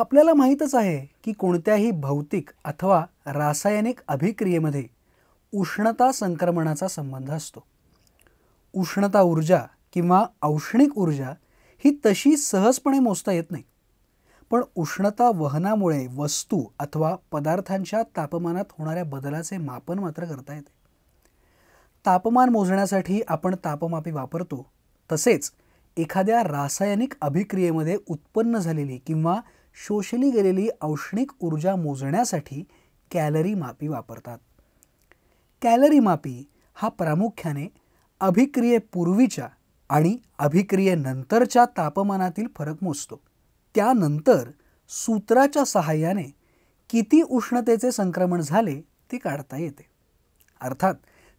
आपल्याला माहीतच आहे की कोणत्याही भौतिक अथवा रासायनिक अभिक्रियेमध्ये उष्णता संक्रमणाचा संबंध असतो उष्णता ऊर्जा किंवा औष्णिक ऊर्जा ही तशी सहजपणे मोजता येत नाही पण उष्णता वहनामुळे वस्तू अथवा पदार्थांच्या तापमानात होणाऱ्या बदलाचे मापन मात्र करता येते तापमान मोजण्यासाठी आपण तापमापी वापरतो तसेच एखाद्या रासायनिक अभिक्रियेमध्ये उत्पन्न झालेली किंवा शोषली गेलेली औष्णिक ऊर्जा मोजण्यासाठी कॅलरी मापी वापरतात कॅलरी मापी हा प्रामुख्याने अभिक्रियेपूर्वीच्या आणि अभिक्रियेनंतरच्या तापमानातील फरक मोजतो त्यानंतर सूत्राच्या सहाय्याने किती उष्णतेचे संक्रमण झाले ते काढता येते अर्थात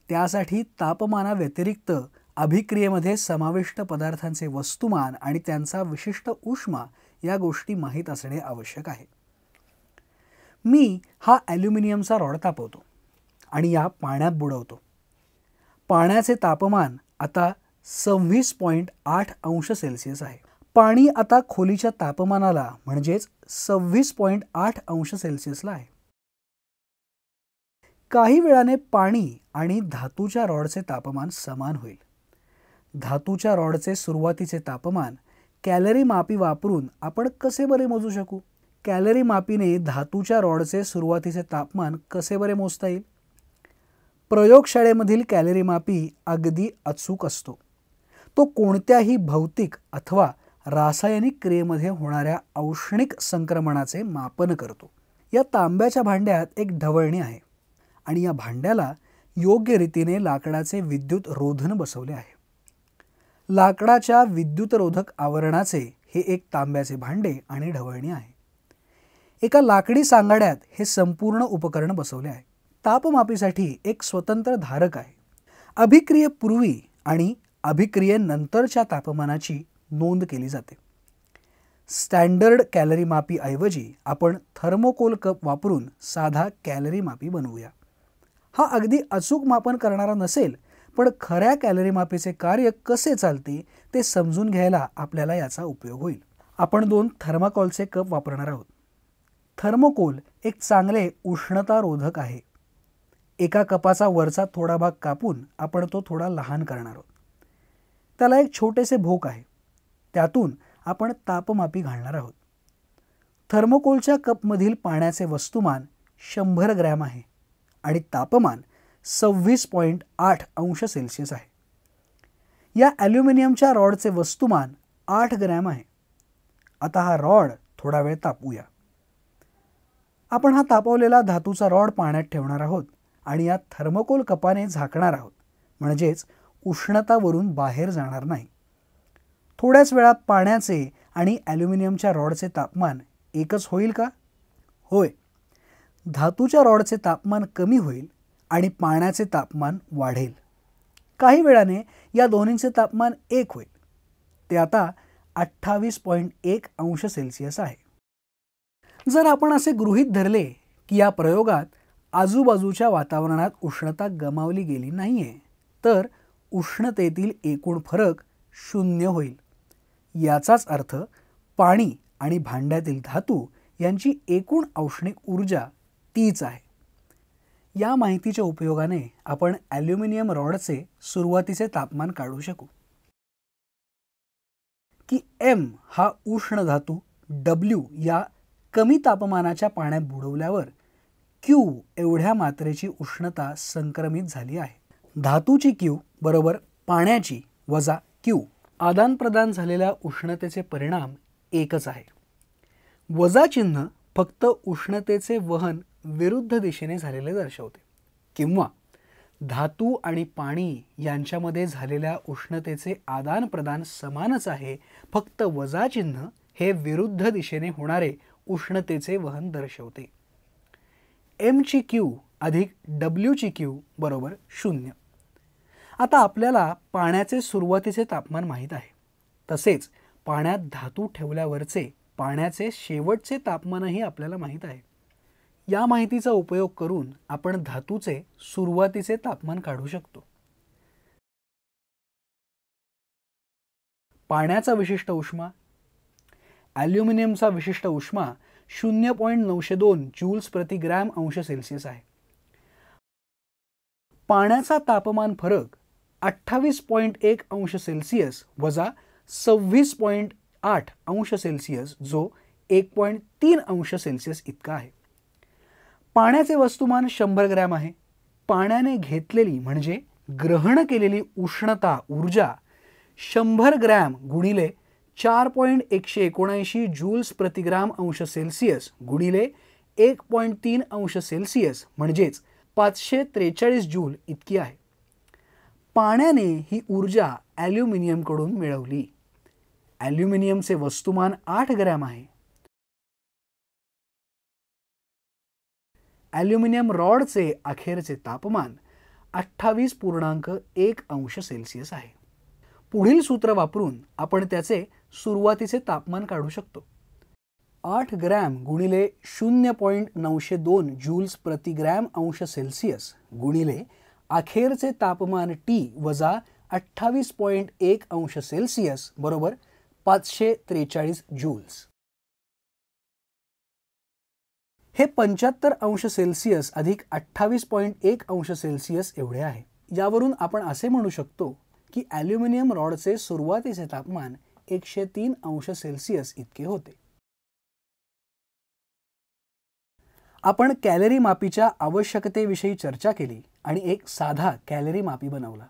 त्यासाठी तापमानाव्यतिरिक्त अभिक्रियेमध्ये समाविष्ट पदार्थांचे वस्तुमान आणि त्यांचा विशिष्ट उष्मा या गोष्टी माहीत असणे आवश्यक आहे मी हा ॲल्युमिनियमचा रॉड तापवतो आणि या पाण्यात बुडवतो पाण्याचे तापमान आता सव्वीस पॉईंट आठ अंश सेल्सिअस आहे पाणी आता खोलीच्या तापमानाला म्हणजेच सव्वीस पॉईंट आठ अंश सेल्सिअसला आहे काही वेळाने पाणी आणि धातूच्या रॉडचे तापमान समान होईल धातूच्या रॉडचे सुरुवातीचे तापमान कॅलरी मापी वापरून आपण कसे बरे मोजू शकू कॅलरी मापीने धातूच्या रॉडचे सुरुवातीचे तापमान कसे बरे मोजता येईल प्रयोगशाळेमधील कॅलरी मापी अगदी अचूक असतो तो कोणत्याही भौतिक अथवा रासायनिक क्रियेमध्ये होणाऱ्या औष्णिक संक्रमणाचे मापन करतो या तांब्याच्या भांड्यात एक ढवळणी आहे आणि या भांड्याला योग्य रीतीने लाकडाचे विद्युत रोधन बसवले आहे लाकडाच्या विद्युतरोधक आवरणाचे हे एक तांब्याचे भांडे आणि ढवळणी आहे एका लाकडी सांगाड्यात हे संपूर्ण उपकरण बसवले आहे तापमापीसाठी एक स्वतंत्र धारक आहे अभिक्रियेपूर्वी आणि अभिक्रियेनंतरच्या तापमानाची नोंद केली जाते स्टँडर्ड कॅलरी ऐवजी आपण थर्मोकोल कप वापरून साधा कॅलरी मापी बनवूया हा अगदी अचूक मापन करणारा नसेल पण खऱ्या कॅलरी मापेचे कार्य कसे चालते ते समजून घ्यायला आपल्याला याचा उपयोग होईल आपण दोन थर्माकोलचे कप वापरणार आहोत थर्मोकोल एक चांगले उष्णतारोधक आहे एका कपाचा वरचा थोडा भाग कापून आपण तो थोडा लहान करणार आहोत त्याला एक छोटेसे भोक आहे त्यातून आपण तापमापी घालणार आहोत थर्मोकोलच्या कपमधील पाण्याचे वस्तुमान शंभर ग्रॅम आहे आणि तापमान सव्वीस पॉइंट आठ अंश सेल्सिअस आहे या ॲल्युमिनियमच्या रॉडचे वस्तुमान आठ ग्रॅम आहे आता हा रॉड थोडा वेळ तापूया आपण हा तापवलेला धातूचा रॉड पाण्यात ठेवणार आहोत आणि या थर्मकोल कपाने झाकणार आहोत म्हणजेच उष्णतावरून बाहेर जाणार नाही थोड्याच वेळात पाण्याचे आणि ॲल्युमिनियमच्या रॉडचे तापमान एकच होईल का होय धातूच्या रॉडचे तापमान कमी होईल आणि पाण्याचे तापमान वाढेल काही वेळाने या दोन्हींचे तापमान एक होईल ते आता अठ्ठावीस पॉईंट एक अंश सेल्सिअस आहे जर आपण असे गृहीत धरले की या प्रयोगात आजूबाजूच्या वातावरणात उष्णता गमावली गेली नाही आहे तर उष्णतेतील एकूण फरक शून्य होईल याचाच अर्थ पाणी आणि भांड्यातील धातू यांची एकूण औष्णिक ऊर्जा तीच आहे या माहितीच्या उपयोगाने आपण ॲल्युमिनियम रॉडचे सुरुवातीचे तापमान काढू शकू की एम हा उष्ण धातू डब्ल्यू या कमी तापमानाच्या पाण्यात बुडवल्यावर क्यू एवढ्या मात्रेची उष्णता संक्रमित झाली आहे धातूची क्यू बरोबर पाण्याची वजा क्यू आदानप्रदान झालेल्या उष्णतेचे परिणाम एकच आहे वजा चिन्ह फक्त उष्णतेचे वहन विरुद्ध दिशेने झालेले दर्शवते किंवा धातू आणि पाणी यांच्यामध्ये झालेल्या उष्णतेचे आदानप्रदान समानच आहे फक्त वजाचिन्ह हे विरुद्ध दिशेने होणारे उष्णतेचे वहन दर्शवते ची क्यू अधिक डब्ल्यूची क्यू बरोबर शून्य आता आपल्याला पाण्याचे सुरुवातीचे तापमान माहीत आहे तसेच पाण्यात धातू ठेवल्यावरचे पाण्याचे शेवटचे तापमानही आपल्याला माहीत आहे या माहितीचा उपयोग करून आपण धातूचे सुरुवातीचे तापमान काढू शकतो पाण्याचा विशिष्ट उष्मा ॲल्युमिनियमचा विशिष्ट उष्मा शून्य पॉईंट नऊशे दोन ज्यूल्स प्रति ग्रॅम अंश सेल्सिअस आहे पाण्याचा तापमान फरक अठ्ठावीस पॉईंट एक अंश सेल्सिअस वजा सव्वीस पॉईंट आठ अंश सेल्सिअस जो एक पॉईंट तीन अंश सेल्सिअस इतका आहे पाण्याचे वस्तुमान शंभर ग्रॅम आहे पाण्याने घेतलेली म्हणजे ग्रहण केलेली उष्णता ऊर्जा शंभर ग्रॅम गुणिले चार पॉईंट एकशे एकोणऐंशी जूल्स प्रतिग्राम अंश सेल्सिअस गुणिले एक पॉईंट तीन अंश सेल्सिअस म्हणजेच पाचशे त्रेचाळीस जूल इतकी आहे पाण्याने ही ऊर्जा ॲल्युमिनियमकडून मिळवली ॲल्युमिनियमचे वस्तुमान आठ ग्रॅम आहे ॲल्युमिनियम रॉडचे अखेरचे तापमान अठ्ठावीस पूर्णांक एक अंश सेल्सिअस आहे पुढील सूत्र वापरून आपण त्याचे सुरुवातीचे तापमान काढू शकतो आठ ग्रॅम गुणिले शून्य पॉईंट नऊशे दोन ज्यूल्स प्रति ग्रॅम अंश सेल्सिअस गुणिले अखेरचे तापमान टी वजा अठ्ठावीस पॉईंट एक अंश सेल्सिअस बरोबर पाचशे त्रेचाळीस ज्यूल्स हे पंच्याहत्तर अंश सेल्सिअस अधिक अठ्ठावीस पॉईंट एक अंश सेल्सिअस एवढे आहे यावरून आपण असे म्हणू शकतो की ॲल्युमिनियम रॉडचे सुरुवातीचे तापमान एकशे तीन अंश सेल्सिअस इतके होते आपण कॅलरी मापीच्या आवश्यकतेविषयी चर्चा केली आणि एक साधा कॅलरी मापी बनवला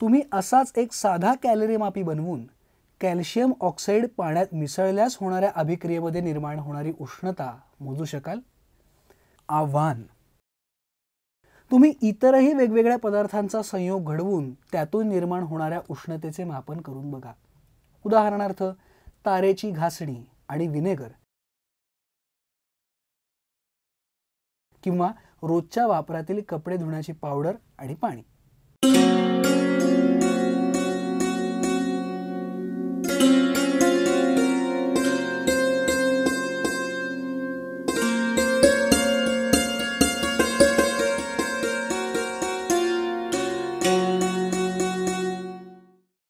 तुम्ही असाच एक साधा कॅलरी मापी बनवून कॅल्शियम ऑक्साईड पाण्यात मिसळल्यास होणाऱ्या अभिक्रियेमध्ये निर्माण होणारी उष्णता मोजू शकाल आव्हान तुम्ही इतरही वेगवेगळ्या पदार्थांचा संयोग घडवून त्यातून निर्माण होणाऱ्या उष्णतेचे मापन करून बघा उदाहरणार्थ तारेची घासणी आणि विनेगर किंवा रोजच्या वापरातील कपडे धुण्याची पावडर आणि पाणी